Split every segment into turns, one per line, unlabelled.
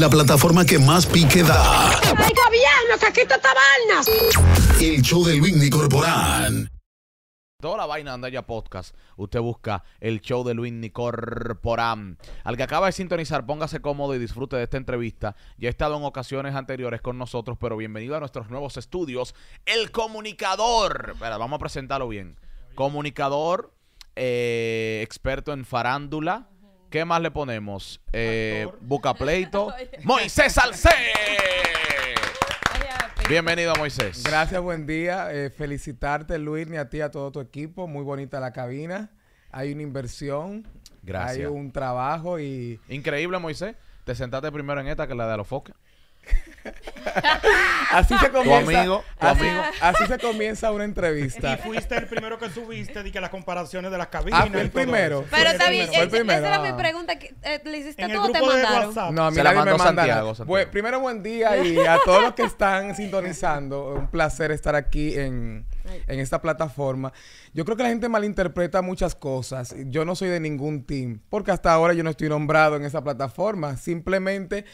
la plataforma que más pique da. ¡El
gobierno,
que El show de Luis Corporan.
Toda la vaina anda ya podcast. Usted busca el show de Luis Nicorporán. Al que acaba de sintonizar, póngase cómodo y disfrute de esta entrevista. Ya ha estado en ocasiones anteriores con nosotros, pero bienvenido a nuestros nuevos estudios. El comunicador. Espera, vamos a presentarlo bien. Comunicador, eh, experto en farándula, ¿Qué más le ponemos? Eh, Pleito. Moisés Salcedo! Bienvenido, Moisés.
Gracias, buen día. Eh, felicitarte, Luis, ni a ti, a todo tu equipo. Muy bonita la cabina. Hay una inversión. Gracias. Hay un trabajo y... Increíble, Moisés.
Te sentaste primero en esta que la de los
así se comienza. amigo, así, se comienza una entrevista. Y fuiste el primero que subiste Y que las comparaciones
de las cabinas. Ah, el primero. Pero está bien, eh, esa era mi pregunta. Eh, ¿Le hiciste te mandaron?
No, a mí se la mandó me manda primero, buen día y a todos los que están sintonizando. Un placer estar aquí en, en esta plataforma. Yo creo que la gente malinterpreta muchas cosas. Yo no soy de ningún team, porque hasta ahora yo no estoy nombrado en esa plataforma. Simplemente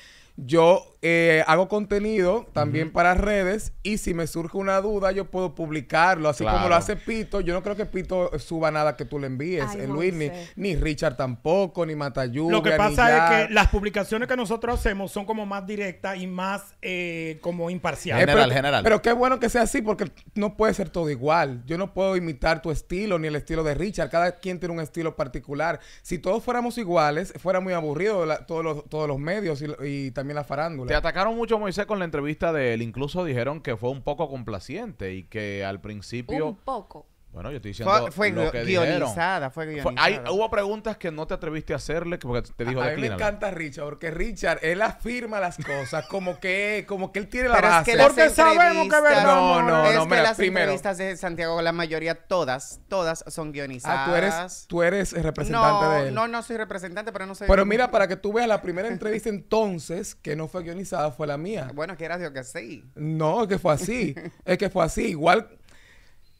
yo eh, hago contenido también para redes y si me surge una duda yo puedo publicarlo. Así como lo hace Pito, yo no creo que Pito suba nada que tú le envíes, eh, Luis, ni, Richard tampoco, ni Matayú Lo que pasa es que las publicaciones
que nosotros hacemos son como más directas y más eh, como imparciales. General,
general. Pero qué bueno que sea así porque no puede ser todo igual. Yo no puedo imitar tu estilo ni el estilo de Richard. Cada quien tiene un estilo particular. Si todos fuéramos iguales, fuera muy aburrido todos, los, todos los medios y, y también la farándula. Te
atacaron mucho, Moisés, con la entrevista de él. Incluso dijeron que fue un poco complaciente y que al principio... Un poco. Bueno, yo estoy diciendo fue, guionizada, fue guionizada. Hay, hubo preguntas que no te atreviste a hacerle porque te dijo A, a mí me
encanta Richard, porque Richard, él afirma las cosas como que, como que él tiene la Pero porque sabemos que es verdad. No, no, es que las entrevistas
de Santiago, la mayoría, todas, todas son guionizadas. Ah, tú eres, tú
eres representante no, de él. No,
no soy representante, pero no soy... Pero mira,
para que tú veas, la primera entrevista entonces, que no fue guionizada, fue la mía. Bueno, que era yo que sí. No, que fue así. es que fue así. Igual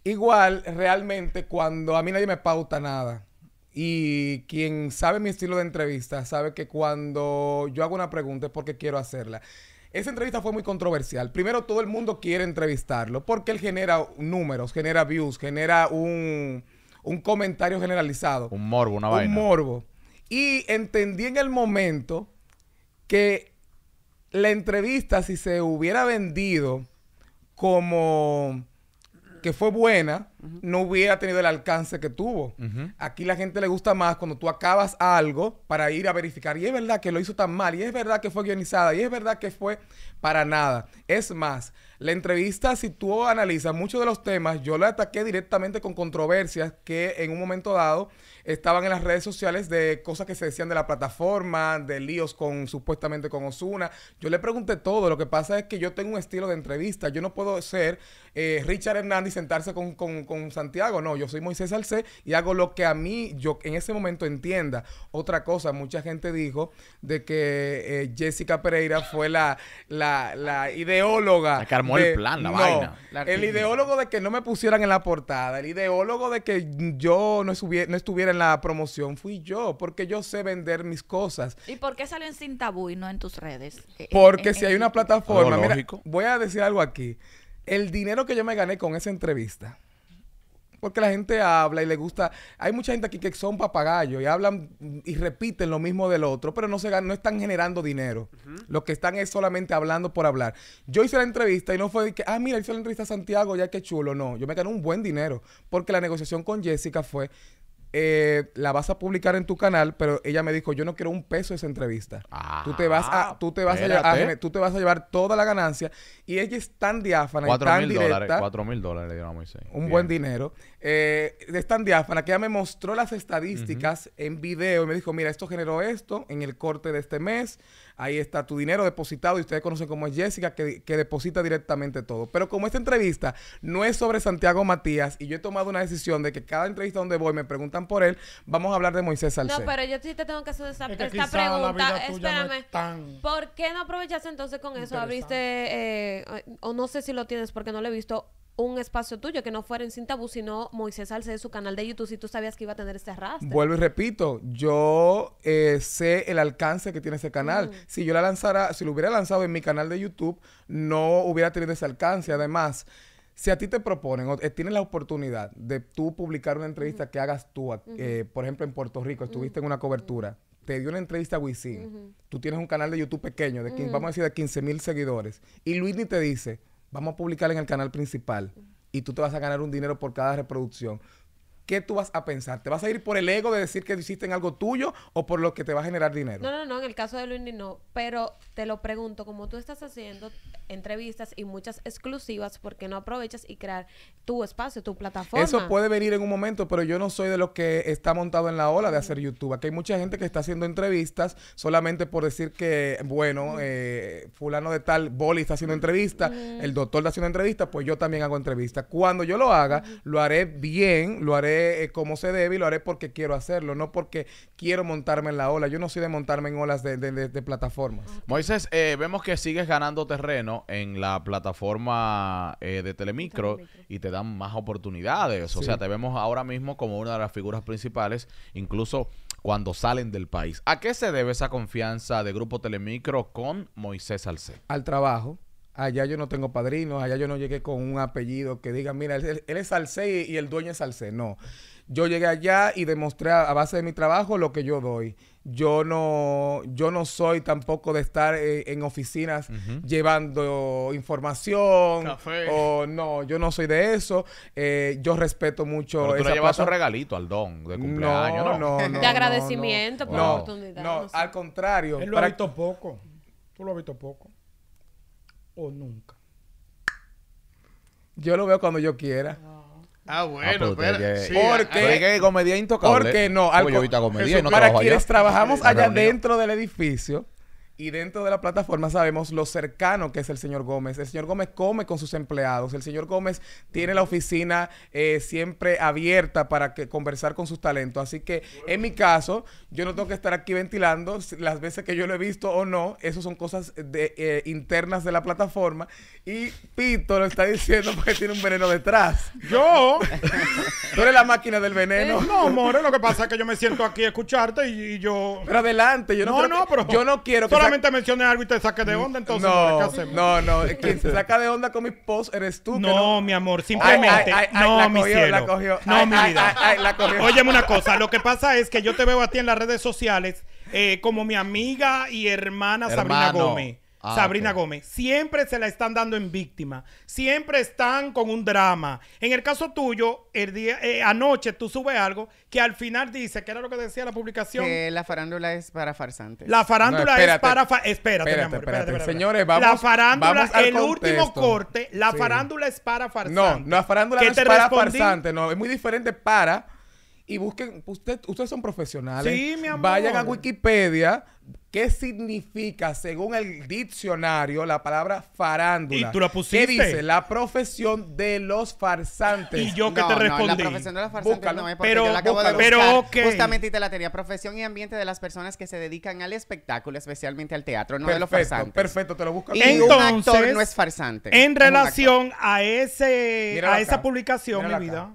Igual, realmente, cuando a mí nadie me pauta nada, y quien sabe mi estilo de entrevista sabe que cuando yo hago una pregunta es porque quiero hacerla. Esa entrevista fue muy controversial. Primero, todo el mundo quiere entrevistarlo porque él genera números, genera views, genera un, comentario generalizado. Un morbo, una vaina. Un morbo. Y entendí en el momento que la entrevista, si se hubiera vendido como que fue buena, no hubiera tenido el alcance que tuvo. Aquí la gente le gusta más cuando tú acabas algo para ir a verificar. Y es verdad que lo hizo tan mal, y es verdad que fue guionizada, y es verdad que fue para nada. Es más, la entrevista, si tú analizas muchos de los temas, yo la ataqué directamente con controversias que en un momento dado estaban en las redes sociales de cosas que se decían de la plataforma, de líos con supuestamente con Osuna. Yo le pregunté todo. Lo que pasa es que yo tengo un estilo de entrevista. Yo no puedo ser eh, Richard Hernández sentarse con, con Santiago, no, yo soy Moisés Salcé y hago lo que a mí, yo en ese momento entienda. Otra cosa, mucha gente dijo de que eh, Jessica Pereira fue la, ideóloga. La que el plan, la vaina. el ideólogo de que no me pusieran en la portada, el ideólogo de que yo no, estuviera en la promoción, fui yo, porque yo sé vender mis cosas.
¿Y por qué salen sin tabú y no en tus redes? Eh, eh, porque si hay una
plataforma, mira, voy a decir algo aquí. El dinero que yo me gané con esa entrevista porque la gente habla y le gusta. Hay mucha gente aquí que son papagayos y hablan y repiten lo mismo del otro, pero no se no están generando dinero. Lo que están es solamente hablando por hablar. Yo hice la entrevista y no fue que, ah, mira, hice la entrevista a Santiago, ya que chulo. No, yo me gané un buen dinero, porque la negociación con Jessica fue eh, la vas a publicar en tu canal, pero ella me dijo, yo no quiero un peso de esa entrevista. tú te vas a, ah, tú te vas a, tú te vas a llevar toda la ganancia. Y ella es tan diáfana, cuatro y tan mil Dólares, cuatro
mil dólares, Un
buen dinero. Eh, es tan diáfana que ella me mostró las estadísticas en video y me dijo, mira, esto generó esto en el corte de este mes. Ahí está tu dinero depositado y ustedes conocen como es Jessica que, deposita directamente todo. Pero como esta entrevista no es sobre Santiago Matías y yo he tomado una decisión de que cada entrevista donde voy me preguntan por él, vamos a hablar de Moisés Salcedo. No, pero
yo sí te tengo que hacer esta, pregunta. Espérame. ¿Por qué no aprovechaste entonces con eso? Abriste, eh, o no sé si lo tienes porque no lo he visto, un espacio tuyo que no fuera en Cintabu... sino Moisés Alce de su canal de YouTube, si tú sabías que iba a tener este arrastre. Vuelvo y
repito, yo eh, sé el alcance que tiene ese canal. Mm. Si yo la lanzara, si lo hubiera lanzado en mi canal de YouTube, no hubiera tenido ese alcance. Además, si a ti te proponen o eh, tienes la oportunidad de tú publicar una entrevista que hagas tú, eh, por ejemplo, en Puerto Rico, estuviste en una cobertura, te dio una entrevista a Wisin, tú tienes un canal de YouTube pequeño, de vamos a decir de 15 mil seguidores, y Luis ni te dice, vamos a publicar en el canal principal y tú te vas a ganar un dinero por cada reproducción. ¿qué tú vas a pensar? ¿Te vas a ir por el ego de decir que hiciste en algo tuyo o por lo que te va a generar dinero? No,
no, no, en el caso de Luis no, pero te lo pregunto, como tú estás haciendo entrevistas y muchas exclusivas, ¿por qué no aprovechas y crear tu espacio, tu plataforma? Eso puede
venir en un momento, pero yo no soy de los que está montado en la ola de hacer YouTube. Aquí hay mucha gente que está haciendo entrevistas solamente por decir que, bueno, eh, fulano de tal, Boli está haciendo entrevista, el doctor está haciendo entrevista, pues yo también hago entrevista. Cuando yo lo haga, lo haré bien, lo haré eh, como se debe lo haré porque quiero hacerlo, no porque quiero montarme en la ola. Yo no soy de montarme en olas de, plataformas.
Moisés, eh, vemos que sigues ganando terreno en la plataforma eh, de Telemicro, y te dan más oportunidades. O sea, te vemos ahora mismo como una de las figuras principales, incluso cuando salen del país. ¿A qué se debe esa confianza de Grupo Telemicro con Moisés Alcé?
Al trabajo Allá yo no tengo padrinos, allá yo no llegué con un apellido que diga, mira, él, es Salcé y el dueño es Salcé. No. Yo llegué allá y demostré a base de mi trabajo lo que yo doy. Yo no, yo no soy tampoco de estar eh, en oficinas llevando información. O no, yo no soy de eso. Eh, yo respeto mucho. Pero tú le llevas un regalito
al don de cumpleaños, ¿no? no, de
agradecimiento por la oportunidad. No, al contrario. lo ha visto poco.
Tú lo has visto poco o nunca.
Yo lo veo cuando yo quiera. Ah,
ah bueno, pero.
porque. Ah, ah. comedia intocable. Porque no. Al, para quienes trabajamos allá dentro del edificio, y dentro de la plataforma sabemos lo cercano que es el señor Gómez. El señor Gómez come con sus empleados. El señor Gómez tiene la oficina eh, siempre abierta para que conversar con sus talentos. Así que en mi caso, yo no tengo que estar aquí ventilando las veces que yo lo he visto o no. Esas son cosas de, eh, internas de la plataforma. Y Pito lo está diciendo porque tiene un veneno detrás. Yo. Tú eres la máquina del veneno. Eh, no, amor,
lo que pasa es que yo me siento aquí a escucharte y, yo. Pero adelante, yo no, no, pero... yo no quiero que
solamente menciones algo y te saques de onda, entonces, no, ¿qué No, no, quien se saca de onda con mis posts eres tú. No, no... mi amor, simplemente. no, mi cogió, No, mi vida. Oye, una
cosa, lo que pasa es que yo te veo a ti en las redes sociales eh, como mi amiga y hermana Sabrina Gómez. Ah, Sabrina Gómez. Siempre se la están dando en víctima. Siempre están con un drama. En el caso tuyo, el día, eh, anoche tú subes algo que al final dice, que era lo que decía la publicación. Que
la farándula es para farsantes. La farándula es para...
Fa
espérate, mi amor, espérate, espérate, Señores, vamos... La farándula, es el último corte,
la farándula es para farsantes. No, la farándula es para farsantes.
No, es muy diferente para y busquen, ustedes son profesionales. Sí, mi amor. Vayan a Wikipedia, ¿Qué significa, según el diccionario, la palabra farándula? Y tú la pusiste. ¿Qué dice? La profesión de los farsantes. Y yo que te respondí. No, la profesión de los farsantes no es porque yo la acabo de buscar. Pero, Justamente
te la tenía. Profesión y ambiente de las personas que se dedican al espectáculo, especialmente al teatro, no de los farsantes. Perfecto, te lo busco. Y un actor
no es farsante. En relación a, ese, a esa publicación, mi vida,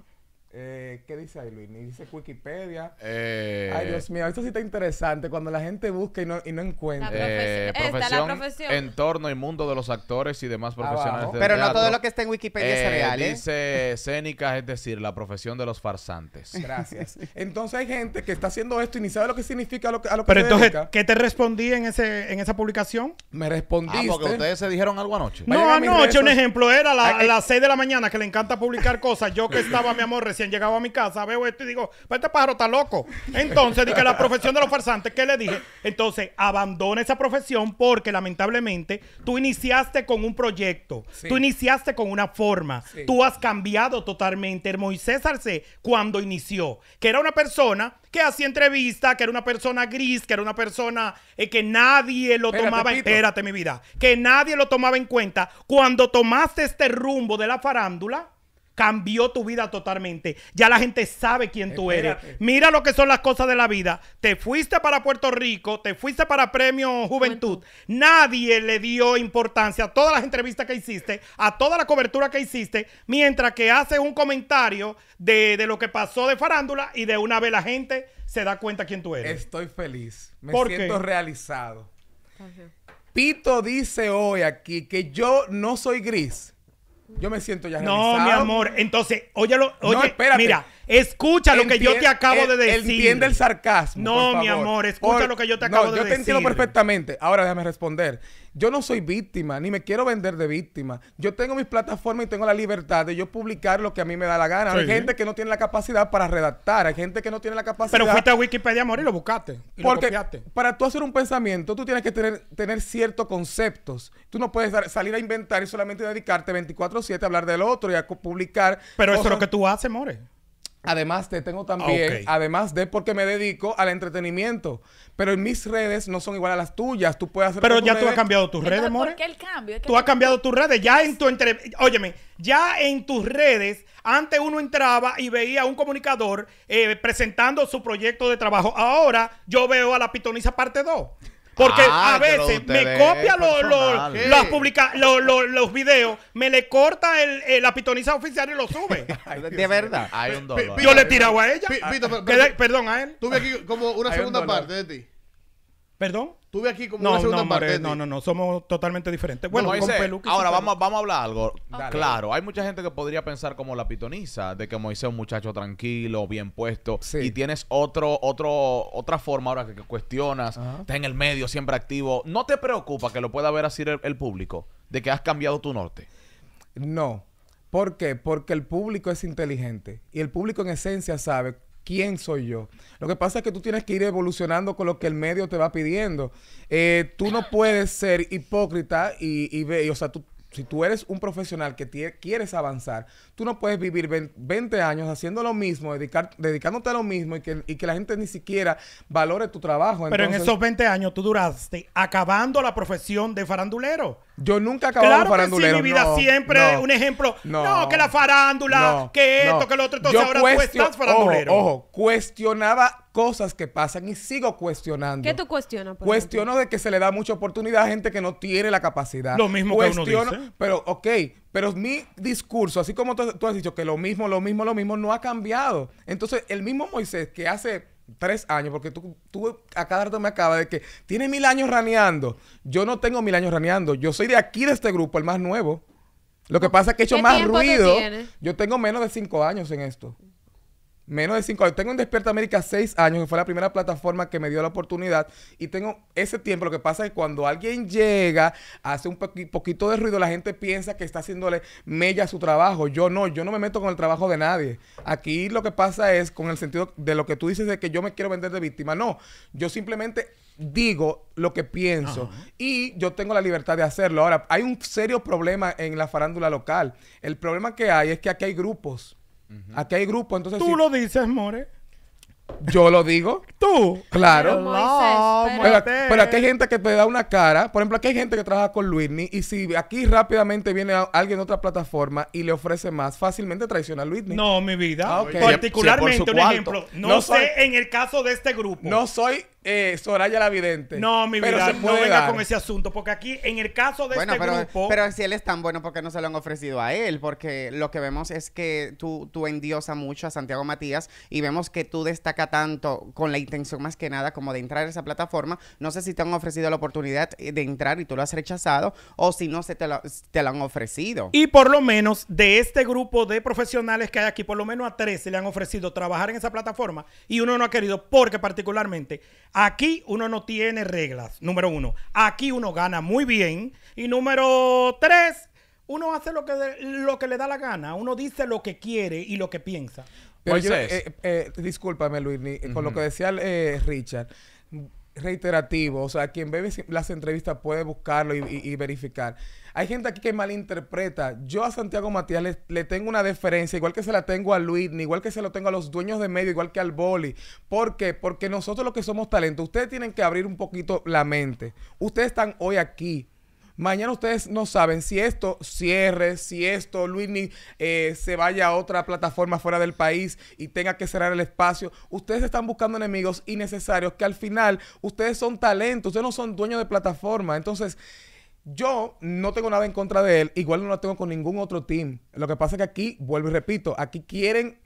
eh, ¿Qué dice ahí, Luis? dice Wikipedia. Eh, ay, Dios mío, esto sí está interesante. Cuando la gente busca y no, y no encuentra. La eh,
profesión, la profesión,
entorno y mundo de los actores y demás profesionales. Pero no todo lo que está en Wikipedia es real. Dice escénicas, es decir, la profesión de los farsantes.
Gracias. Entonces hay gente que está haciendo esto y ni sabe lo que significa lo que, a lo que Pero entonces, ¿qué te respondí en, ese, en esa
publicación?
Me respondiste. Ah, porque ustedes se dijeron algo anoche. No,
anoche, un ejemplo. Era a las 6 de la mañana que le encanta publicar cosas. Yo que estaba, mi amor, recién llegado a mi casa, veo esto y digo, este pájaro está loco. Entonces dije, la profesión de los farsantes, ¿qué le dije? Entonces, abandona esa profesión porque lamentablemente tú iniciaste con un proyecto, tú iniciaste con una forma, tú has cambiado totalmente. El Moisés Arce, cuando inició, que era una persona que hacía entrevistas, que era una persona gris, que era una persona eh, que nadie lo tomaba, Pito. espérate mi vida, que nadie lo tomaba en cuenta, cuando tomaste este rumbo de la farándula, cambió tu vida totalmente. Ya la gente sabe quién tú eres. Mira lo que son las cosas de la vida. Te fuiste para Puerto Rico, te fuiste para Premio Juventud. Nadie le dio importancia a todas las entrevistas que hiciste, a toda la cobertura que hiciste, mientras que haces un comentario de, lo que pasó de farándula y de una vez la gente se da cuenta quién tú eres.
Estoy feliz. Me siento realizado. Pito dice hoy aquí que yo no soy gris yo me siento ya No, mi amor. Entonces, óyalo, oye, no, espérate. mira. Escucha lo que yo te acabo de decir. Entiende el sarcasmo. No, mi amor, escucha lo que yo te acabo de decir. Yo te entiendo perfectamente. Ahora déjame responder. Yo no soy víctima, ni me quiero vender de víctima. Yo tengo mis plataformas y tengo la libertad de yo publicar lo que a mí me da la gana. Hay gente que no tiene la capacidad para redactar, hay gente que no tiene la capacidad. Pero fuiste a Wikipedia, amor, y lo buscaste. Porque para tú hacer un pensamiento, tú tienes que tener, ciertos conceptos. Tú no puedes salir a inventar y solamente dedicarte 24-7 a hablar del otro y a publicar. Pero eso es lo que tú haces, More. Además te tengo también, además de porque me dedico al entretenimiento. Pero mis redes no son igual a las tuyas. Tú puedes hacer. Pero ya tú has cambiado tus redes, ¿Por
qué el cambio? Tú has
cambiado tus redes. Ya en tu entre... Óyeme,
ya en tus redes, antes uno entraba y veía a un comunicador eh, presentando su proyecto de trabajo. Ahora yo veo a la pitoniza parte 2. Porque ah, a veces me copia los, publica, los videos, me le corta el, el, eh, la pitoniza oficial y lo sube.
de verdad. Hay un dolor. Yo le he tirado a ella. Ah,
perdón, a él. Tuve aquí como una segunda parte de ti. ¿Perdón? Estuve aquí como no, no, no, no, somos totalmente diferentes. Bueno, Ahora vamos,
vamos a hablar algo. Ah, ah, claro, hay mucha gente que podría pensar como la pitoniza, de que Moisés es un muchacho tranquilo, bien puesto. Y tienes otro, otro, otra forma ahora que, cuestionas, está en el medio, siempre activo. ¿No te preocupa que lo pueda ver así el público? De que has cambiado tu norte.
No. ¿Por qué? Porque el público es inteligente. Y el público en esencia sabe ¿Quién soy yo? Lo que pasa es que tú tienes que ir evolucionando con lo que el medio te va pidiendo. Eh, tú no puedes ser hipócrita y, y, ve, o sea, tú, si tú eres un profesional que quieres avanzar, tú no puedes vivir 20 años haciendo lo mismo, dedicándote a lo mismo y que, la gente ni siquiera valore tu trabajo. Pero en esos
20 años tú duraste acabando la profesión de farandulero. Yo nunca acababa claro farandulero. Que sí, mi vida siempre un ejemplo.
No, que la
farándula, que esto, que lo otro. Entonces ahora tú farandulero. Ojo,
cuestionaba cosas que pasan y sigo cuestionando. ¿Qué tú
cuestionas? Cuestiono
de que se le da mucha oportunidad a gente que no tiene la capacidad. Lo mismo Cuestiono, que uno dice. Pero, ok, pero mi discurso, así como tú has dicho que lo mismo, lo mismo, lo mismo, no ha cambiado. Entonces, el mismo Moisés que hace tres años, porque tú, tú a cada rato me acabas de que tiene mil años raneando. Yo no tengo mil años raneando. Yo soy de aquí, de este grupo, el más nuevo. Lo que pasa es que he hecho más ruido. Yo tengo menos de cinco años en esto. Menos de cinco años. Tengo en Despierta América seis años, y fue la primera plataforma que me dio la oportunidad. Y tengo ese tiempo. Lo que pasa es que cuando alguien llega, hace un poquito de ruido, la gente piensa que está haciéndole mella a su trabajo. Yo no, yo no me meto con el trabajo de nadie. Aquí lo que pasa es con el sentido de lo que tú dices de que yo me quiero vender de víctima. No, yo simplemente digo lo que pienso y yo tengo la libertad de hacerlo. Ahora, hay un serio problema en la farándula local. El problema que hay es que aquí hay grupos Aquí hay grupo, entonces... Tú lo dices, More. Yo lo digo. ¿Tú? Claro. Pero, no, aquí hay gente que te da una cara. Por ejemplo, aquí hay gente que trabaja con Whitney Y si aquí rápidamente viene alguien de otra plataforma y le ofrece más, fácilmente traiciona a Whitney. No, mi vida. Ah, Particularmente, por un ejemplo. No, sé en el caso de este grupo. No soy eh, Soraya la Vidente. No, mi vida, no venga con ese
asunto, porque aquí, en el caso de este pero, grupo... Pero
si él es tan bueno, qué no se lo han ofrecido a él? Porque lo que vemos es que tú, tú endiosa mucho a Santiago Matías y vemos que tú destaca tanto con la intención más que nada como de entrar a esa plataforma. No sé si te han ofrecido la oportunidad eh, de entrar y tú lo has rechazado o si no se te lo te la han ofrecido. Y por lo menos de
este grupo de profesionales que hay aquí, por lo menos a tres se le han ofrecido trabajar en esa plataforma y uno no ha querido porque particularmente Aquí uno no tiene reglas, número uno. Aquí uno gana muy bien. Y número tres, uno hace lo que, lo que le da la
gana. Uno dice lo que quiere y lo que piensa. Eh, eh, discúlpame, Luis, con lo que decía eh, Richard reiterativo, o sea, quien ve las entrevistas puede buscarlo y, verificar. Hay gente aquí que malinterpreta. Yo a Santiago Matías le, tengo una deferencia, igual que se la tengo a Luis, igual que se lo tengo a los dueños de medio, igual que al boli. ¿Por qué? Porque nosotros los que somos talento, ustedes tienen que abrir un poquito la mente. Ustedes están hoy aquí Mañana ustedes no saben si esto cierre, si esto Luis, eh, se vaya a otra plataforma fuera del país y tenga que cerrar el espacio. Ustedes están buscando enemigos innecesarios que al final ustedes son talentos, ustedes no son dueños de plataforma. Entonces... Yo no tengo nada en contra de él, igual no lo tengo con ningún otro team. Lo que pasa es que aquí, vuelvo y repito, aquí quieren,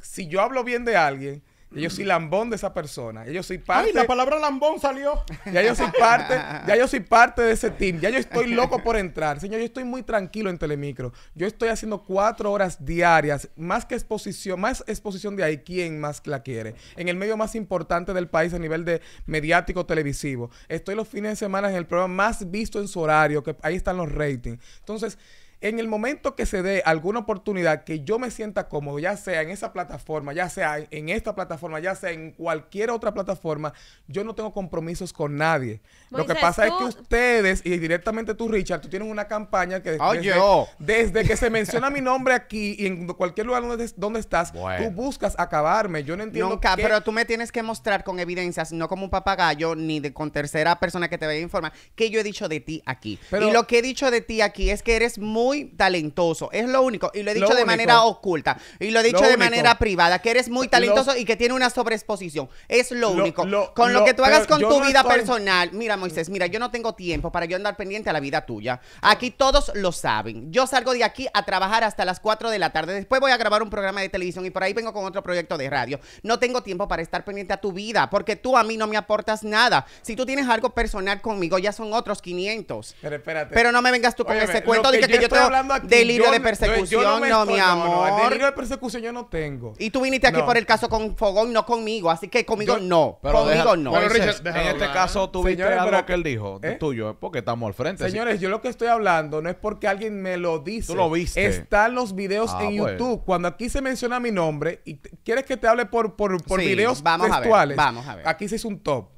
si yo hablo bien de alguien, yo soy lambón de esa persona. yo soy parte. Ay, la
palabra lambón salió. Ya yo soy parte,
ya yo soy parte de ese team. Ya yo estoy loco por entrar. Señor, yo estoy muy tranquilo en Telemicro. Yo estoy haciendo cuatro horas diarias, más que exposición, más exposición de ahí, ¿quién más la quiere? En el medio más importante del país a nivel de mediático televisivo. Estoy los fines de semana en el programa más visto en su horario, que ahí están los ratings. Entonces, en el momento que se dé alguna oportunidad que yo me sienta cómodo, ya sea en esa plataforma, ya sea en esta plataforma, ya sea en cualquier otra plataforma, yo no tengo compromisos con nadie. Lo que pasa es que ustedes, y directamente tú, Richard, tú tienes una campaña que desde, oh. que se menciona mi nombre aquí y en cualquier lugar donde, estás, tú buscas acabarme. Yo no entiendo. Nunca, pero
tú me tienes que mostrar con evidencias, no como un papagayo, ni de, con tercera persona que te vaya a informar, que yo he dicho de ti aquí. y lo que he dicho de ti aquí es que eres muy muy talentoso. Es lo único. Y lo he dicho de manera oculta. Y lo he dicho de manera privada. Que eres muy talentoso y que tiene una sobreexposición. Es lo, único. Con lo, que tú hagas con tu vida personal. Mira, Moisés, mira, yo no tengo tiempo para yo andar pendiente a la vida tuya. Aquí todos lo saben. Yo salgo de aquí a trabajar hasta las 4 de la tarde. Después voy a grabar un programa de televisión y por ahí vengo con otro proyecto de radio. No tengo tiempo para estar pendiente a tu vida porque tú a mí no me aportas nada. Si tú tienes algo personal conmigo, ya son otros 500.
Pero espérate. Pero
no me vengas tú con ese cuento de que, yo, te Delirio de persecución, no, mi amor. delirio de persecución yo no tengo. Y tú viniste aquí por el caso con Fogón, no conmigo.
Así que conmigo no. Pero conmigo no. en este caso tú Señores, viste lo que él dijo ¿eh? es
tuyo. porque estamos al frente. Señores,
yo lo que estoy hablando no es porque alguien me lo dice. Tú lo viste. Están los videos ah, en YouTube. Cuando aquí se menciona mi nombre y quieres que te hable por, por, por videos vamos textuales. vamos a ver. Aquí se hizo un top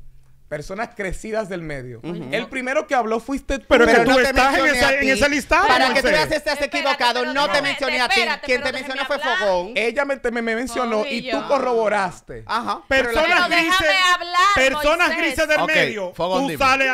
personas crecidas del medio. El primero que habló fuiste tú. Pero, que tú no estás en esa, en esa, lista. Para que tú veas estás equivocado. No, te mencioné a ti. Quien te mencionó fue Fogón. Ella me, me, mencionó y, tú corroboraste. Ajá.
Personas pero grises. Hablar, personas grises del medio. Fogón, tú sales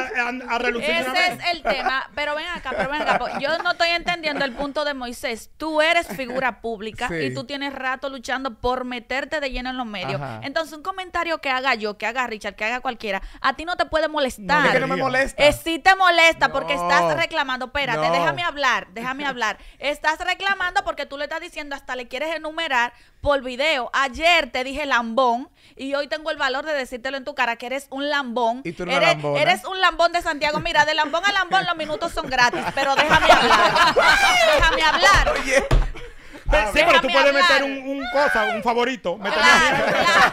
a, relucir. Ese
es el tema. Pero ven acá, pero ven acá. Pues, yo no estoy entendiendo el punto de Moisés. Tú eres figura pública y tú tienes rato luchando por meterte de lleno en los medios. Entonces, un comentario que haga yo, que haga Richard, que haga cualquiera, a ti no te puede molestar. No, es no me molesta. Eh, sí te molesta porque estás reclamando. Espérate, déjame hablar, déjame hablar. Estás reclamando porque tú le estás diciendo, hasta le quieres enumerar por video. Ayer te dije lambón y hoy tengo el valor de decírtelo en tu cara que eres un lambón. ¿Y tú no eres, eres un lambón de Santiago. Mira, de lambón a lambón los minutos son gratis, pero déjame hablar. déjame hablar. Sí, pero tú puedes meter un, cosa, un favorito. Claro, claro,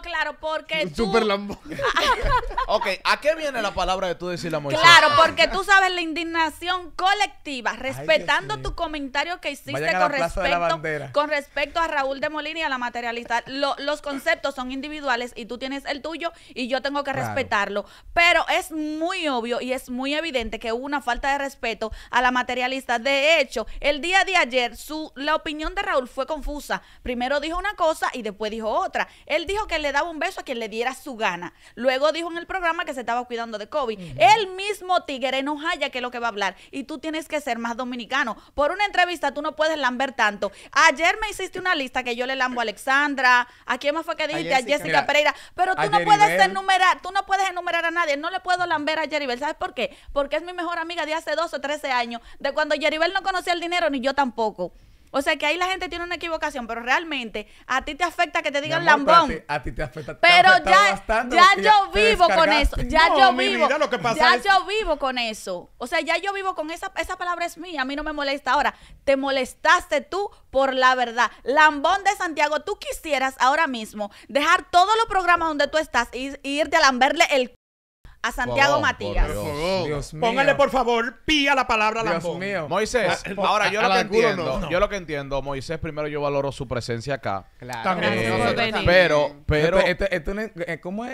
claro, porque tú... Super lambón.
ok, ¿a qué viene la palabra de tú
decir la Moisés? Claro,
porque tú sabes la indignación colectiva, respetando tu comentario que hiciste con respecto, con respecto a Raúl de Molina y a la materialista. los conceptos son individuales y tú tienes el tuyo y yo tengo que respetarlo. Pero es muy obvio y es muy evidente que hubo una falta de respeto a la materialista. De hecho, el día de ayer, su, la opinión de Raúl fue confusa. Primero dijo una cosa y después dijo otra. Él dijo que le daba un beso a quien le diera su gana. Luego dijo en el programa que se estaba cuidando de COVID. El mismo tigre no que es lo que va a hablar. Y tú tienes que ser más dominicano. Por una entrevista tú no puedes lamber tanto. Ayer me hiciste una lista que yo le lambo a Alexandra. ¿A quién más fue que dijiste? A Jessica, Pereira. Pero tú no puedes enumerar, tú no puedes enumerar a nadie. No le puedo lamber a Jeribel. ¿Sabes por qué? Porque es mi mejor amiga de hace 12 o 13 años, de cuando Jeribel no conocía el dinero, ni yo tampoco. O sea que ahí la gente tiene una equivocación, pero realmente a ti te afecta que te digan lambón.
a, ti, te afecta.
Pero ya, ya yo vivo con eso. Ya yo vivo. ya
yo vivo con eso. O sea, ya yo vivo con esa, esa palabra es mía. A mí no me molesta ahora. Te molestaste tú por la verdad. Lambón de Santiago, tú quisieras ahora mismo dejar todos los programas donde tú estás e irte a lamberle el a Santiago Matías.
Por Póngale
por favor pía la palabra Dios mío. Moisés, ah, ahora yo lo que entiendo,
yo lo que entiendo, Moisés, primero yo valoro su presencia acá. Claro. pero, eh, pero,
Este- este- eh, ¿Cómo es?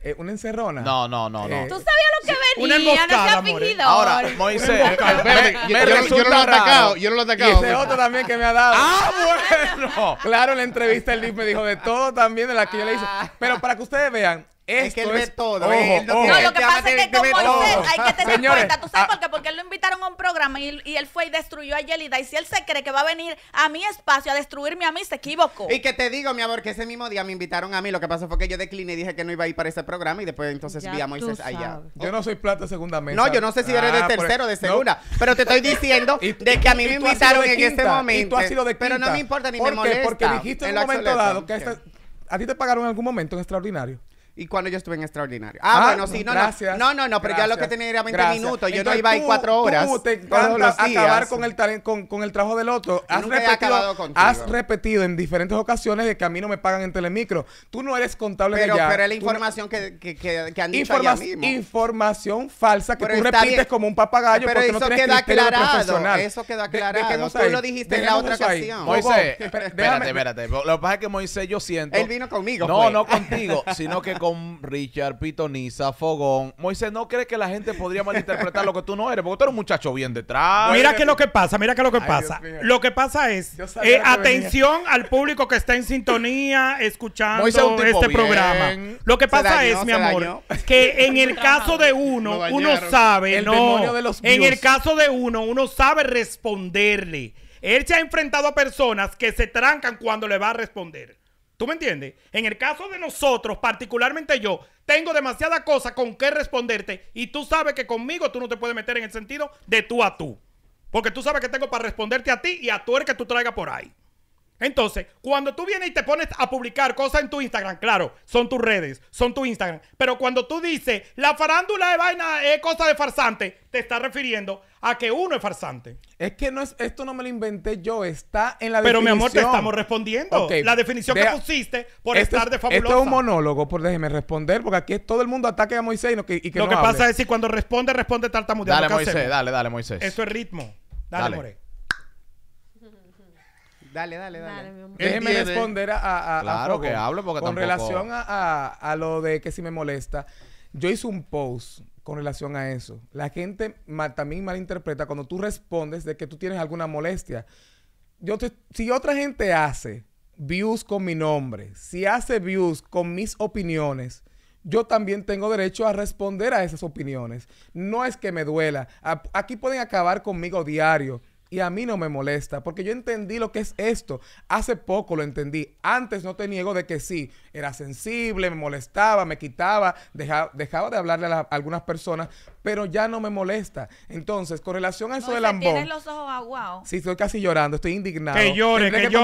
Eh, ¿Una encerrona? no, no, no, no. Tú sabías lo que venía, no emboscada, Ahora, Moisés, yo- lo he atacado, yo no lo he atacado. Y ese otro también que me ha dado. Ah, bueno. Claro, en la entrevista el DIF me dijo de todo también, de la que yo le hice. Ah. Pero para que ustedes vean, es que él ve todo. no, lo que pasa es
que como él hay que tener cuenta. ¿Tú sabes por ah.
qué? Porque él lo invitaron a un programa y, él fue y destruyó a Yelida. Y si él se cree que va a venir a mi espacio a destruirme a mí, se equivocó. Y que
te digo, mi amor, que ese mismo día me invitaron a mí. Lo que pasó fue que yo decliné y dije que no iba a ir para ese programa y después entonces vi a Moisés allá. Yo
no soy plata segunda mesa. No, yo no sé si eres de ah, pues, tercero o de segunda. Pero te estoy diciendo de que a mí me invitaron en este momento. Y tú Pero no me importa ni me molesta. Porque dijiste en un momento dado que a ti te pagaron en algún momento en extraordinario. ¿Y cuando yo estuve en Extraordinario? Ah, ah bueno, sí, no, gracias, no, no. No, pero ya lo que tenía era 20 minutos. Yo no iba ahí cuatro horas. Tú te acabar con el, con, con el trabajo del otro. Has repetido, has repetido en diferentes ocasiones de que a mí no me pagan en Telemicro. Tú no eres contable de allá. Pero es la información
que, han dicho
Información falsa que tú repites como un papagayo pero eso queda aclarado, Eso queda aclarado. De, tú lo dijiste en la otra ocasión. Moisés, espérate,
espérate. Lo que pasa es que Moisés yo siento... Él vino
conmigo. No, no contigo, sino
que con Richard, Pitoniza, Fogón. Moisés, ¿no
crees que la gente podría malinterpretar lo que tú no eres? Porque tú eres un muchacho bien detrás. Mira que lo que pasa, mira que lo que pasa. Lo que pasa es, eh, atención al público que está en sintonía escuchando este programa. Lo que pasa es, mi amor, que en el caso de uno, uno sabe, en el caso de uno, uno sabe responderle. Él se ha enfrentado a personas que se trancan cuando le va a responder. ¿Tú me entiendes? En el caso de nosotros, particularmente yo, tengo demasiada cosa con que responderte y tú sabes que conmigo tú no te puedes meter en el sentido de tú a tú. Porque tú sabes que tengo para responderte a ti y a tú el que tú traigas por ahí. Entonces, cuando tú vienes y te pones a publicar cosas en tu Instagram, claro, son tus redes, son tu Instagram. Pero cuando tú dices, la farándula de vaina es cosa de farsante, te estás refiriendo a que uno es farsante. Es que no es, esto no
me lo inventé yo, está en la Pero, definición. Pero mi amor, te estamos respondiendo. La definición que pusiste por estar de fabulosa. Esto es un monólogo, por déjeme responder, porque aquí todo el mundo ataque a Moisés y, que, que Lo que pasa
es que cuando responde, responde tartamudeando. Dale, Moisés, dale, dale, Moisés. Eso es ritmo. Dale, dale. More.
Dale, dale, dale. Déjeme responder a, Claro que
hablo porque Con relación a, lo de que si me molesta, yo hice un post con relación a eso. La gente también malinterpreta cuando tú respondes de que tú tienes alguna molestia. Yo si otra gente hace views con mi nombre, si hace views con mis opiniones, yo también tengo derecho a responder a esas opiniones. No es que me duela. aquí pueden acabar conmigo diario. Y a mí no me molesta, porque yo entendí lo que es esto. Hace poco lo entendí. Antes no te niego de que sí, era sensible, me molestaba, me quitaba, dejaba de hablarle a, algunas personas, pero ya no me molesta. Entonces, con relación a eso del amor Tienes
los ojos aguados. Sí,
estoy casi llorando, estoy indignado. Que llore, que, llore. tendré que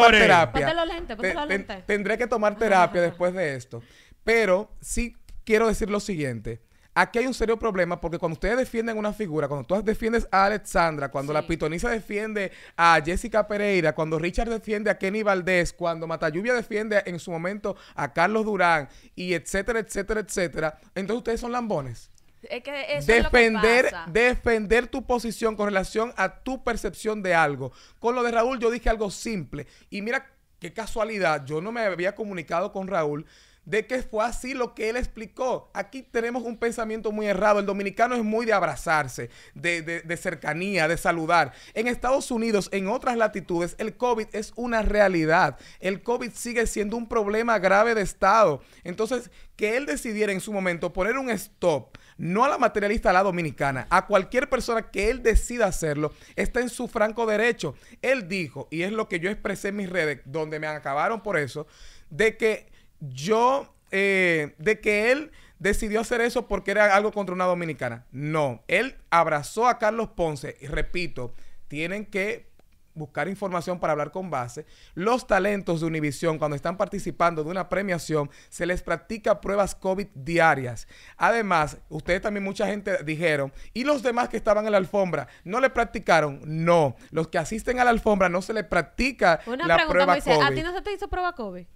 tomar terapia después de esto. Pero sí quiero decir lo siguiente. Aquí hay un serio problema porque cuando ustedes defienden una figura, cuando tú defiendes a Alexandra, cuando la Pitonisa defiende a Jessica Pereira, cuando Richard defiende a Kenny Valdés, cuando Matalluvia defiende en su momento a Carlos Durán y etcétera, etcétera, etcétera, entonces ustedes son lambones.
Es que eso es lo que pasa.
defender tu posición con relación a tu percepción de algo. Con lo de Raúl yo dije algo simple y mira qué casualidad, yo no me había comunicado con Raúl de que fue así lo que él explicó. Aquí tenemos un pensamiento muy errado. El dominicano es muy de abrazarse, de, cercanía, de saludar. En Estados Unidos, en otras latitudes, el COVID es una realidad. El COVID sigue siendo un problema grave de Estado. Entonces, que él decidiera en su momento poner un stop, no a la materialista, a la dominicana, a cualquier persona que él decida hacerlo, está en su franco derecho. Él dijo, y es lo que yo expresé en mis redes, donde me acabaron por eso, de que yo eh, de que él decidió hacer eso porque era algo contra una dominicana. No, él abrazó a Carlos Ponce y repito, tienen que buscar información para hablar con base. Los talentos de Univisión, cuando están participando de una premiación, se les practica pruebas COVID diarias. Además, ustedes también, mucha gente dijeron, ¿y los demás que estaban en la alfombra no le practicaron? No, los que asisten a la alfombra no se les practica una pregunta, ¿A ti no
se te hizo prueba COVID?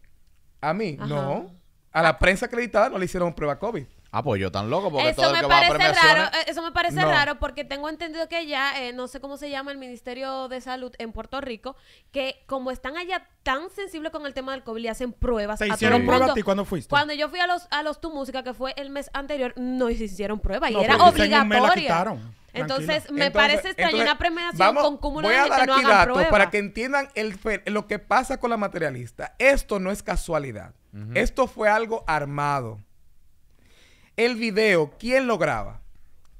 A mí, no. A la prensa acreditada no le hicieron prueba COVID. Ah, pues yo tan loco, porque eso todo me el que parece va a raro, eh,
Eso me parece raro, porque tengo entendido que ya, eh, no sé cómo se llama el Ministerio de Salud en Puerto Rico, que como están allá tan sensibles con el tema del COVID, le hacen pruebas. ¿Te hicieron pruebas a ti cuando fuiste? Cuando yo fui a los, a los Tu Música, que fue el mes anterior, no se hicieron pruebas y era obligatoria. Entonces, me parece extraño una premiación con cúmulo de no datos para
que entiendan el, lo que pasa con la materialista. Esto no es casualidad. Esto fue algo armado. El video, ¿quién lo graba?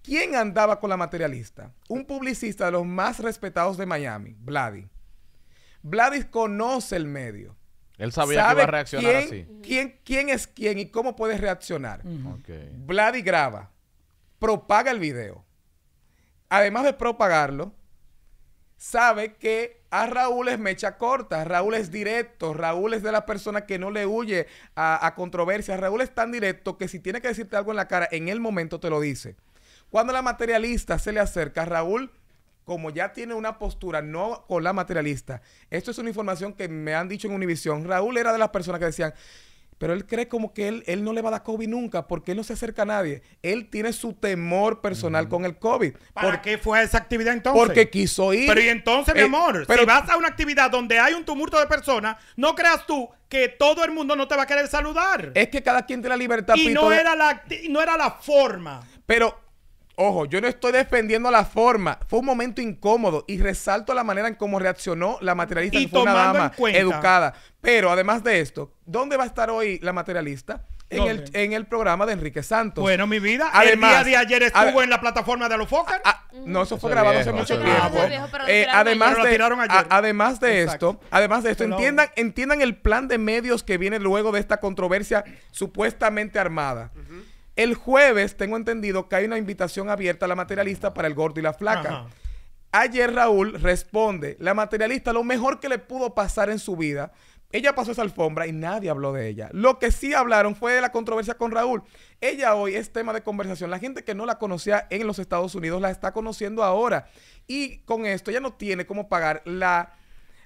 ¿Quién andaba con la materialista? Un publicista de los más respetados de Miami, Vladi. Vladi conoce el medio.
Él sabía que iba a reaccionar así.
Quién, es quién y cómo puede reaccionar?
Vladi
graba, propaga el video además de propagarlo, sabe que a Raúl es mecha corta, Raúl es directo, Raúl es de la persona que no le huye a, controversias, Raúl es tan directo que si tiene que decirte algo en la cara, en el momento te lo dice. Cuando la materialista se le acerca, Raúl como ya tiene una postura no con la materialista. Esto es una información que me han dicho en Univisión. Raúl era de las personas que decían, pero él cree como que él, no le va a dar COVID nunca porque él no se acerca a nadie. Él tiene su temor personal con el COVID. ¿Para Por, qué fue esa actividad entonces? Porque quiso ir. Pero y entonces, mi eh, amor,
pero, si vas a una actividad donde hay un tumulto de personas, no creas tú que todo el mundo no te va a querer
saludar. Es que cada quien tiene la libertad. Y no era la, no era la forma. Pero Ojo, yo no estoy defendiendo la forma. Fue un momento incómodo y resalto la manera en cómo reaccionó la materialista, y fue una dama educada. Pero además de esto, ¿dónde va a estar hoy la materialista? En el, programa de Enrique Santos. Bueno, mi vida, además, el día de ayer estuvo en la plataforma de Alufocan. No, eso, fue grabado hace mucho tiempo. Eh, además, de, además de esto, además de esto, entiendan, entiendan el plan de medios que viene luego de esta controversia supuestamente armada. El jueves, tengo entendido que hay una invitación abierta a la materialista para el gordo y la flaca. Ayer Raúl responde, la materialista, lo mejor que le pudo pasar en su vida, ella pasó esa alfombra y nadie habló de ella. Lo que sí hablaron fue de la controversia con Raúl. Ella hoy es tema de conversación. La gente que no la conocía en los Estados Unidos la está conociendo ahora. Y con esto ella no tiene cómo pagar la,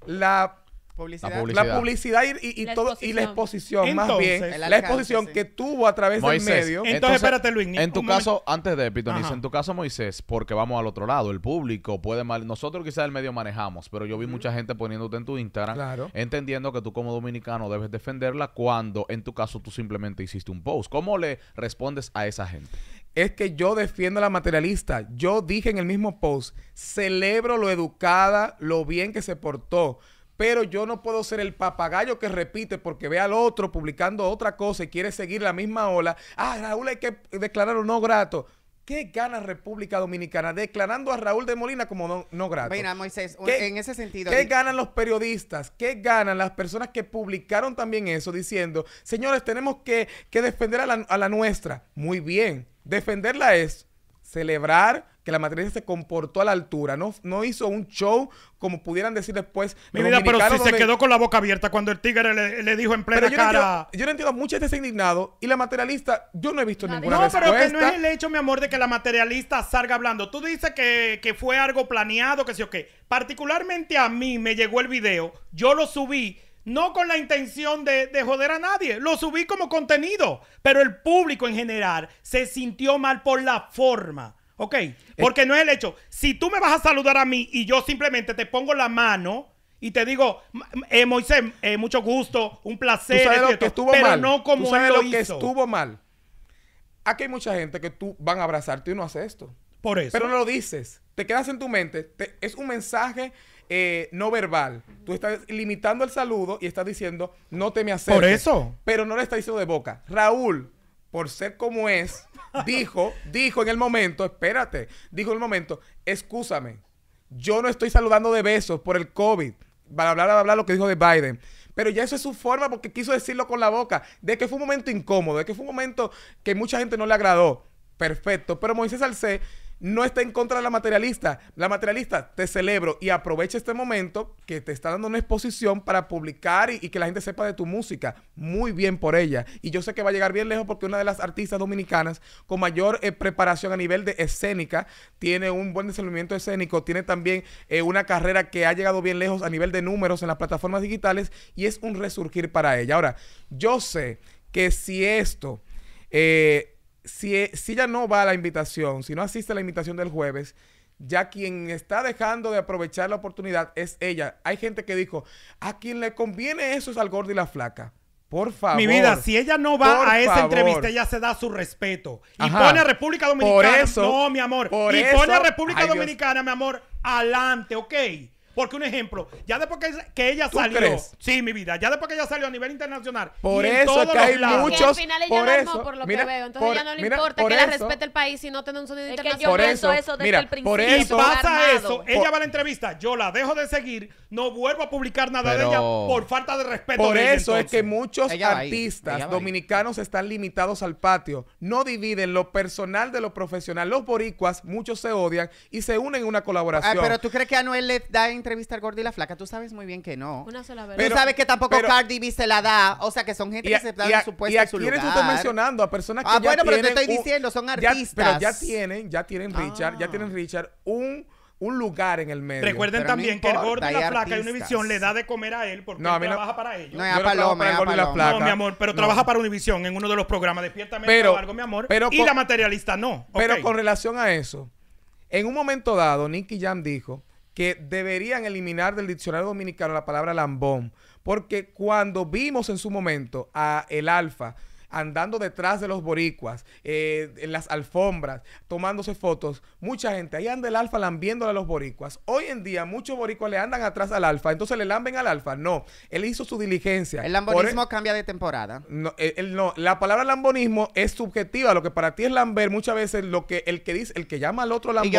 la la publicidad, y, la todo, y la exposición, más bien. La exposición que tuvo a través del medio. Entonces, espérate, Luis. En tu caso,
antes de Pitonis, en tu caso, Moisés, porque vamos al otro lado, el público puede mal. Nosotros quizás el medio manejamos, pero yo vi mucha gente poniéndote en tu Instagram, claro. entendiendo que tú como dominicano debes defenderla cuando en
tu caso tú simplemente hiciste un post. ¿Cómo le respondes a esa gente? es que yo defiendo a la materialista. Yo dije en el mismo post, celebro lo educada, lo bien que se portó, pero yo no puedo ser el papagayo que repite porque ve al otro publicando otra cosa y quiere seguir la misma ola. Ah, Raúl hay que declararlo no grato. ¿Qué gana República Dominicana declarando a Raúl de Molina como no, grato? Mira,
Moisés, en ese sentido. ¿Qué
ganan los periodistas? ¿Qué ganan las personas que publicaron también eso diciendo, señores, tenemos que, defender a la nuestra? Muy bien, defenderla es celebrar, que la materialista se comportó a la altura, no, no hizo un show como pudieran decir después. pero si se quedó con la boca abierta cuando el tigre le, dijo en plena yo cara. entiendo, yo no entiendo, muchas indignado y la materialista, yo no he visto ninguna no, No, pero que no es
el hecho, mi amor, de que la materialista salga hablando. Tú dices que, fue algo planeado, que sí o qué. Particularmente a mí me llegó el video, yo lo subí. No con la intención de, de, joder a nadie, lo subí como contenido, pero el público en general se sintió mal por la forma. ¿Ok? Eh, porque no es el hecho. Si tú me vas a saludar a mí y yo simplemente te pongo la mano y te digo, eh, Moisés, eh, mucho gusto, un placer. ¿Tú lo que estuvo pero no como ¿Tú sabes lo, que estuvo mal.
Aquí hay mucha gente que tú van a abrazarte y no hace esto. Por eso. Pero no lo dices. Te quedas en tu mente. es un mensaje no verbal. Tú estás limitando el saludo y estás diciendo, no te me acerques. Por eso. Pero no le estás diciendo de boca. Raúl, por ser como es, dijo, dijo en el momento, espérate, dijo en el momento, escúchame, yo no estoy saludando de besos por el COVID, bla, hablar bla, hablar, lo que dijo de Biden. Pero ya eso es su forma porque quiso decirlo con la boca, de que fue un momento incómodo, de que fue un momento que mucha gente no le agradó. Perfecto, pero Moisés Alcé no está en contra de la materialista. La materialista, te celebro y aprovecha este momento que te está dando una exposición para publicar y, que la gente sepa de tu música. Muy bien por ella. Y yo sé que va a llegar bien lejos porque una de las artistas dominicanas con mayor eh, preparación a nivel de escénica, tiene un buen desenvolvimiento escénico, tiene también eh, una carrera que ha llegado bien lejos a nivel de números en las plataformas digitales y es un resurgir para ella. Ahora, yo sé que si esto... Eh, eh, si, ella no va a la invitación, si no asiste a la invitación del jueves, ya quien está dejando de aprovechar la oportunidad es ella. Hay gente que dijo, a quien le conviene eso es al gordo y la flaca. Por favor. Mi vida, si ella no va a esa entrevista, ella se da su respeto. Y pone a República Dominicana. eso, no,
mi amor. y pone a República Dominicana, mi amor, adelante, ¿ok? Porque un ejemplo, ya después que, que ella salió, sí, mi vida, ya después que ella salió a nivel internacional, por eso que hay muchos, al final ella por eso, por lo que veo, entonces ya no le importa que la respete
el país y no tenga un sonido es internacional. yo por pienso eso, desde el principio. Por eso, pasa eso, ella va a la
entrevista, yo
la dejo de seguir,
no vuelvo a publicar nada de ella por
falta de respeto. Por eso es que muchos artistas
dominicanos están limitados al patio, no dividen lo personal de lo profesional. Los boricuas, muchos se odian y se unen en una ah, colaboración.
Ah, Pero tú crees que Anuel le da entrevista al gordo y la flaca, tú sabes muy bien que no.
Una sola vez. Pero, tú sabes que tampoco Cardi
B se la da. O sea, que son gente que se da supuesto su puesto y tú estás mencionando?
A personas que ah, bueno, pero te estoy diciendo, son artistas. pero ya tienen, ya tienen Richard, ya ah. tienen Richard un un lugar en el medio. Recuerden también que el gordo y la flaca y Univision
le da de comer a él porque no, él trabaja para ellos. No, es a Paloma, No, mi amor,
pero trabaja para Univisión en uno de los programas. Despiértame pero, algo, mi amor. Pero y la materialista no. Pero con relación a eso, en un momento dado, Nicky Jam dijo que deberían eliminar del diccionario dominicano la palabra lambón, porque cuando vimos en su momento a el alfa andando detrás de los boricuas, eh, en las alfombras, tomándose fotos. Mucha gente, ahí anda el alfa lambiéndole a los boricuas. Hoy en día muchos boricuas le andan atrás al alfa, entonces le lamben al alfa. No, él hizo su diligencia. El lambonismo e- cambia de temporada. Eh, no, la palabra lambonismo es subjetiva. Lo que para ti es lamber, muchas veces lo que el que dice, el que llama al otro lambón,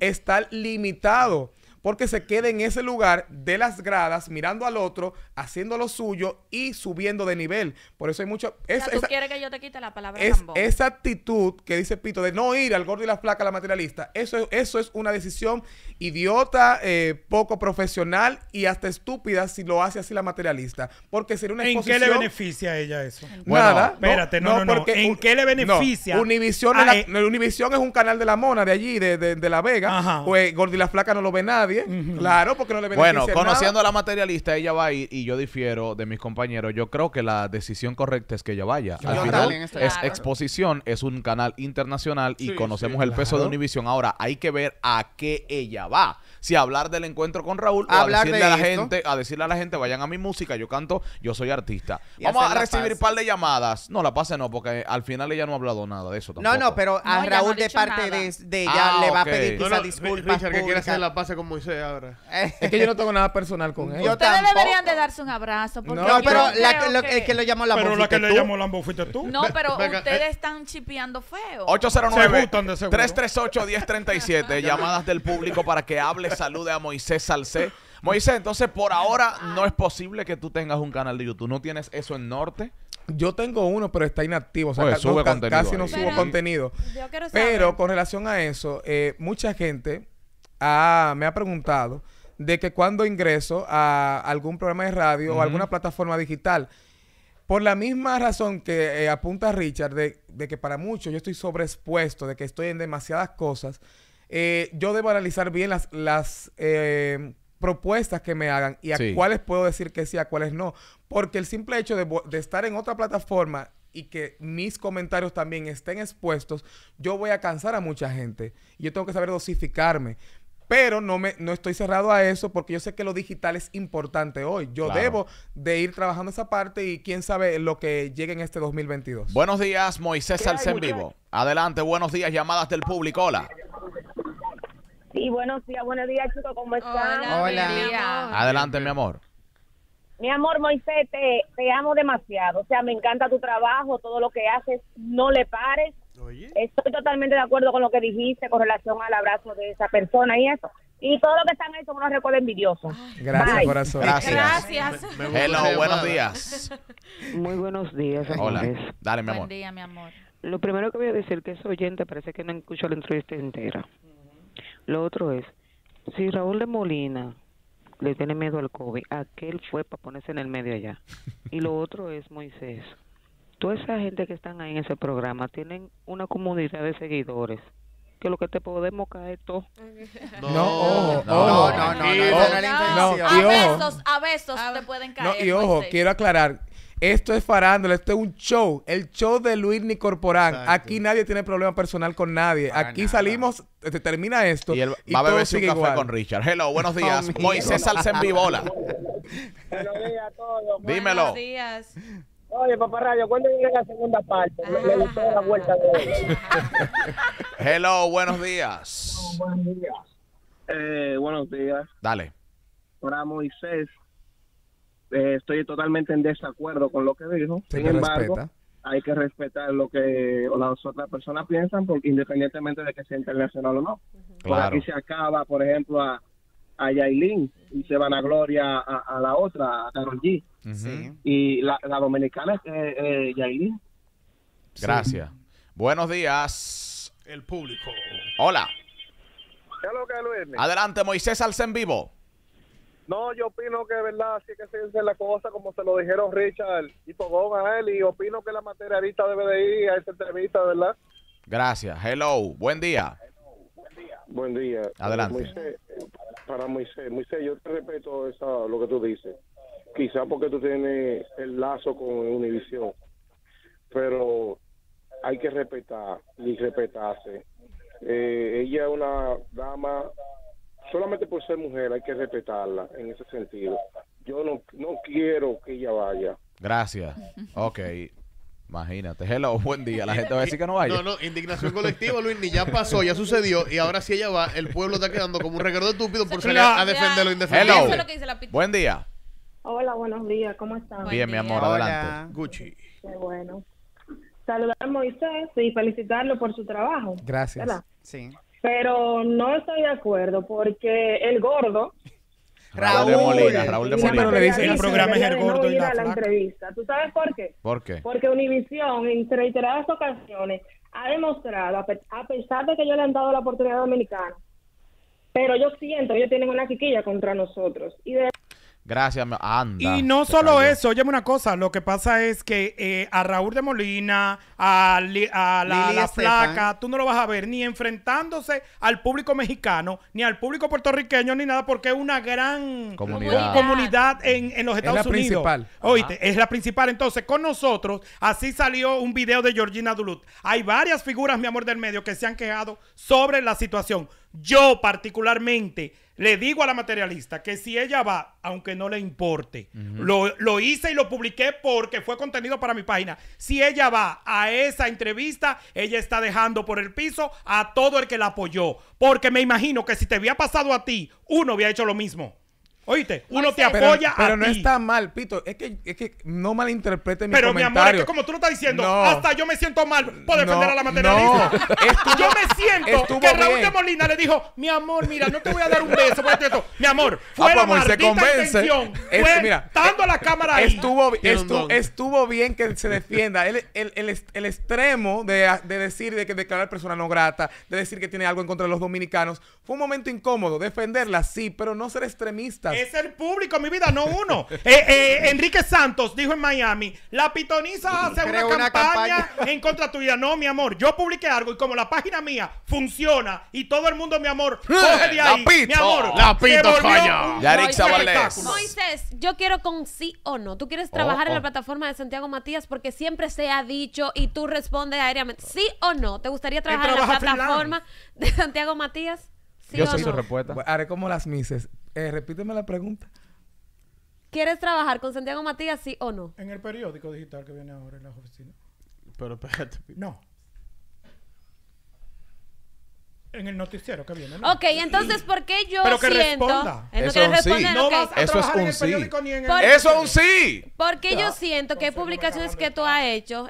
está limitado porque se queda en ese lugar de las gradas, mirando al otro, haciendo lo suyo y subiendo de nivel. Por eso hay mucho... Es, ¿tú
quieres que yo te quite la palabra
Esa actitud que dice Pito de no ir al gordo y la flaca, la materialista, eso, eso es una decisión idiota, eh, poco profesional y hasta estúpida si lo hace así la materialista. Porque sería una exposición... ¿En qué le
beneficia a ella eso? Nada. Espérate, no, no, no, ¿En qué le beneficia? No. Univision, e
Univision, es un canal de la mona de allí, de, La Vega. Pues gordo y la Flaca no lo ve nadie Claro, porque no le Bueno, conociendo
a la materialista, ella va a ir y yo difiero de mis compañeros. Yo creo que la decisión correcta es que ella vaya. Al final es exposición, es un canal internacional y conocemos el peso de Univision. Ahora hay que ver a qué ella va. Si hablar del encuentro con Raúl Hablar a decirle de la gente, a decirle a la gente, vayan a mi música, yo canto, yo soy artista. Vamos a recibir un par de llamadas. No, la pase no, porque al final ella no ha hablado nada de eso No, no, pero a Raúl de
parte de, ah, ella le va a pedir no, disculpa. la
pase con es que yo no tengo nada personal con él. Ustedes
deberían de darse un abrazo. Porque no, pero la, que...
llamó Lambo Pero la que le llamó Lambo fuiste tú. No, pero eh. ustedes
están chipeando feo.
809-338-1037. llamadas del público para que hable, salude a Moisés Salcé. Moisés, entonces por ahora no es posible que tú tengas un canal de YouTube. ¿No tienes eso en Norte?
Yo tengo uno, pero está inactivo. O sea, pues, casi no subo contenido. Pero con relación a eso, eh, mucha gente me ha preguntado de que cuando ingreso a algún programa de radio o alguna plataforma digital, por la misma razón que eh, apunta Richard, de, que para muchos yo estoy sobreexpuesto, de que estoy en demasiadas cosas, eh, yo debo analizar bien las, em, propuestas que me hagan y a cuáles puedo decir que sí, a cuáles no. Porque el simple hecho de, de estar en otra plataforma y que mis comentarios también estén expuestos, yo voy a cansar a mucha gente. Yo tengo que saber dosificarme. Pero no, me, no estoy cerrado a eso porque yo sé que lo digital es importante hoy. Yo debo de ir trabajando esa parte y quién sabe lo que llegue en este 2022.
Buenos días, Moisés Salce en vivo. Adelante, buenos días, llamadas del público. Hola.
Sí, buenos días, buenos días, chicos, ¿cómo están?
Hola. Adelante, mi amor. Mi amor, Moisés, te amo demasiado. O sea, me encanta tu trabajo, todo lo que haces, no le pares Estoy totalmente de acuerdo con lo que dijiste con relación al abrazo de esa persona y eso. Y todo lo que están haciendo son unos recuerdos envidiosos. Gracias, Gracias. buenos días.
Muy buenos días. Hola. Dale, mi amor. Lo primero que voy a decir que es oyente, parece que no escuchó la entrevista entera. Lo otro es, si Raúl de Molina le tiene miedo al COVID, aquel fue para ponerse en el medio allá. y lo otro es Moisés toda esa gente que están ahí en ese programa tienen una comunidad de seguidores
que lo que te podemos caer todo. No, no, no, no, no,
no, A besos, a besos te pueden caer. y ojo, quiero
aclarar, esto es farándula, esto es un show, el show de Luis ni Corporán. Aquí nadie tiene problema personal con nadie. Aquí salimos, te termina esto. Y el, y va a café con Richard. Hello, buenos días. Moisés en Vivola.
buenos días a todos. Dímelo. Buenos días. Oye,
papá Radio, ¿cuándo viene la segunda parte? la vuelta de
Hello, buenos días.
Buenos días.
Eh, buenos días. Dale. Para Moisés, eh, estoy totalmente en desacuerdo con lo que dijo. Sin embargo, hay que respetar lo que las otras personas piensan, porque independientemente de que sea internacional o no. Claro. Por se acaba, por ejemplo, a a Yailin y se van a Gloria a, la otra, a Y la, dominicana es
eh, eh Gracias. Buenos días,
el público.
Hola. Adelante, Moisés Alce en vivo.
No, yo opino que, verdad, así que se dice la cosa como se lo dijeron Richard y Pogón a él. Y opino que la materialista debe de ir a esa entrevista, ¿verdad?
Gracias. Hello. Buen día.
Buen día. Adelante para Moisés. Moisés, yo te respeto esa, lo que tú dices. quizás porque tú tienes el lazo con Univisión. Pero hay que respetar y respetarse. Eh, ella es una dama, solamente por ser mujer hay que respetarla en ese sentido. Yo no, no quiero que ella vaya.
Gracias. Ok. Imagínate, hello, buen día. La gente va a decir que no vaya. No, no,
indignación colectiva, Luis, ni ya
pasó, ya sucedió. Y ahora si ella va, el pueblo está quedando como un reguero estúpido por salir a, a defender lo Hello, buen día.
Hola, buenos días, ¿cómo están? Bien, mi amor, adelante. Gucci. Qué bueno. Saludar a Moisés y felicitarlo por su trabajo. Gracias. Sí. Pero no estoy de acuerdo porque el gordo
Raúl, de Molina, Raúl de Molina. pero le dicen el programa es el gordo y la,
entrevista. ¿Tú sabes por qué? ¿Por qué? Porque Univisión en reiteradas ocasiones ha demostrado, a pesar de que ellos le han dado la oportunidad a dominicana, pero yo siento, ellos tienen una chiquilla contra nosotros. Y de
Gracias, anda. Y no solo eso, óyeme una cosa, lo que pasa es que eh, a Raúl de Molina, a, la, Flaca, placa, tú no lo vas a ver ni enfrentándose al público mexicano, ni al público puertorriqueño, ni nada, porque es una gran comunidad, en, los Estados Unidos. es la Principal. Oíste, es la principal. Entonces, con nosotros, así salió un video de Georgina Duluth. Hay varias figuras, mi amor, del medio que se han quejado sobre la situación. Yo particularmente le digo a la materialista que si ella va, aunque no le importe, lo, lo, hice y lo publiqué porque fue contenido para mi página, si ella va a esa entrevista, ella está dejando por el piso a todo el que la apoyó, porque me imagino que si te había pasado a ti, uno había hecho lo mismo.
Oíste, uno te apoya a ti. pero no está mal, Pito. Es que, es que no malinterprete mi pero, comentario. Pero mi amor, es que como tú lo
estás diciendo, hasta yo me siento mal por defender a la materialista. No. yo me siento que Raúl de Molina le dijo, mi amor, mira, no te voy a dar un beso por esto. Mi amor, ah, fue ah, la maldita se convence, estando a la eh, cámara ahí. Estuvo,
estuvo, bien que se defienda. El, el, el, extremo de, de decir, de que declarar persona no grata, de decir que tiene algo en contra de los dominicanos, un momento incómodo, defenderla, sí, pero no ser extremista. Es el público, mi vida, no uno. Eh, eh, Enrique Santos dijo en Miami, la pitoniza
hace una, campaña, en contra tuya. No, mi amor, yo publiqué algo y como la página mía funciona y todo el mundo, mi amor, coge de ahí. La pito, mi amor, la pito, falla.
Moisés, yo quiero con sí o no. Tú quieres trabajar en la oh, oh. plataforma de Santiago Matías porque siempre se ha dicho y tú respondes aéreamente, sí o no. ¿Te gustaría trabajar en la plataforma de Santiago Matías? Yo sé su
respuesta. haré como las mises. Eh, repíteme la
pregunta. ¿Quieres trabajar con Santiago Matías, sí o no? En el periódico digital que viene ahora en las oficinas.
Pero espérate.
No. En
el noticiero que viene. Ok, entonces,
¿por qué yo Pero que siento. Responda. eso, es sí. eso un sí. eso es un sí. Porque yo siento que hay publicaciones que tú has hecho,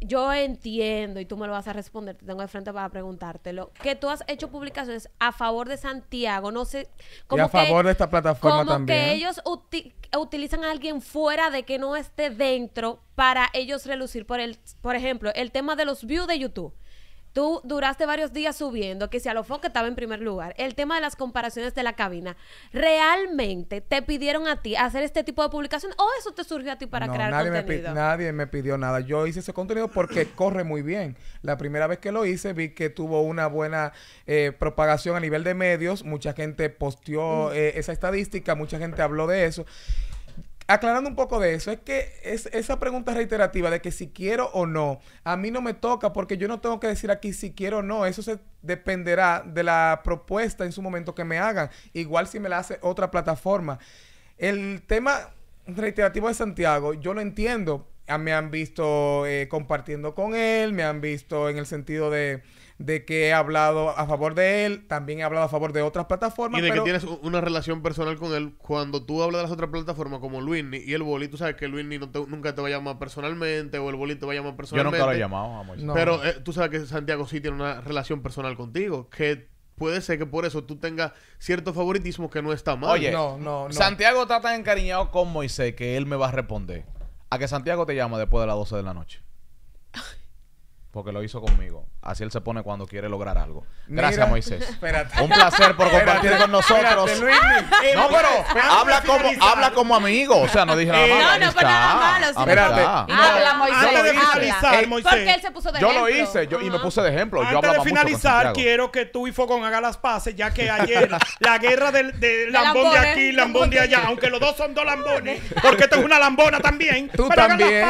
yo entiendo, y tú me lo vas a responder, te tengo de frente para preguntártelo, que tú has hecho publicaciones a favor de Santiago, no sé. Como y a favor de esta plataforma que ellos utilizan a alguien fuera de que no esté dentro para ellos relucir. Por, el, por ejemplo, el tema de los views de YouTube Tú duraste varios días subiendo, que si a lo foco estaba en primer lugar. El tema de las comparaciones de la cabina. ¿Realmente te pidieron a ti hacer este tipo de publicación o eso te surgió a ti para crear nadie contenido?
Me nadie me pidió nada. Yo hice ese contenido porque corre muy bien. La primera vez que lo hice vi que tuvo una buena eh, propagación a nivel de medios. Mucha gente posteó mm. eh, esa estadística, mucha gente habló de eso aclarando un poco de eso, es que es, esa pregunta reiterativa de que si quiero o no, a mí no me toca porque yo no tengo que decir aquí si quiero o no, eso se dependerá de la propuesta en su momento que me hagan, igual si me la hace otra plataforma. El tema reiterativo de Santiago, yo lo entiendo, ah, me han visto eh, compartiendo con él, me han visto en el sentido de de que he hablado a favor de él, también he hablado a favor de otras plataformas. Y de que tienes una relación personal con él
cuando tú hablas de las otras plataformas, como Luisni y el Boli, tú sabes que Luis nunca te va a llamar personalmente o el Boli te va a llamar personalmente. Yo nunca lo he llamado a Pero eh, tú sabes que Santiago sí tiene una relación personal contigo, que puede ser que por eso tú tengas cierto favoritismo que no está mal. Oye, no, no, Santiago está tan encariñado con Moisés que él me va a responder. A que Santiago te llama después de las 12 de la noche porque lo hizo conmigo. Así él se pone cuando quiere lograr algo. Gracias, Moisés. Un placer por compartir con nosotros. no, eh, pero habla como, habla como amigo. O sea, no dije nada eh, malo. No, no, nada espérate. Habla, Moisés. Antes de finalizar, eh, Moisés. Porque él se puso de yo Yo lo hice yo, y me puse de ejemplo. Antes de finalizar,
quiero que tú y Fogón hagan las pases ya que ayer la guerra del de lambón de aquí, lambón de allá, aunque los dos son dos lambones, porque esto es una lambona también. Tú también.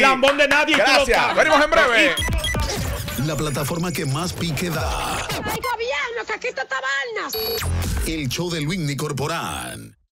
lambón de nadie Gracias en breve. La plataforma que más pique
da. ¡El gobierno que El show de Luis Corporan.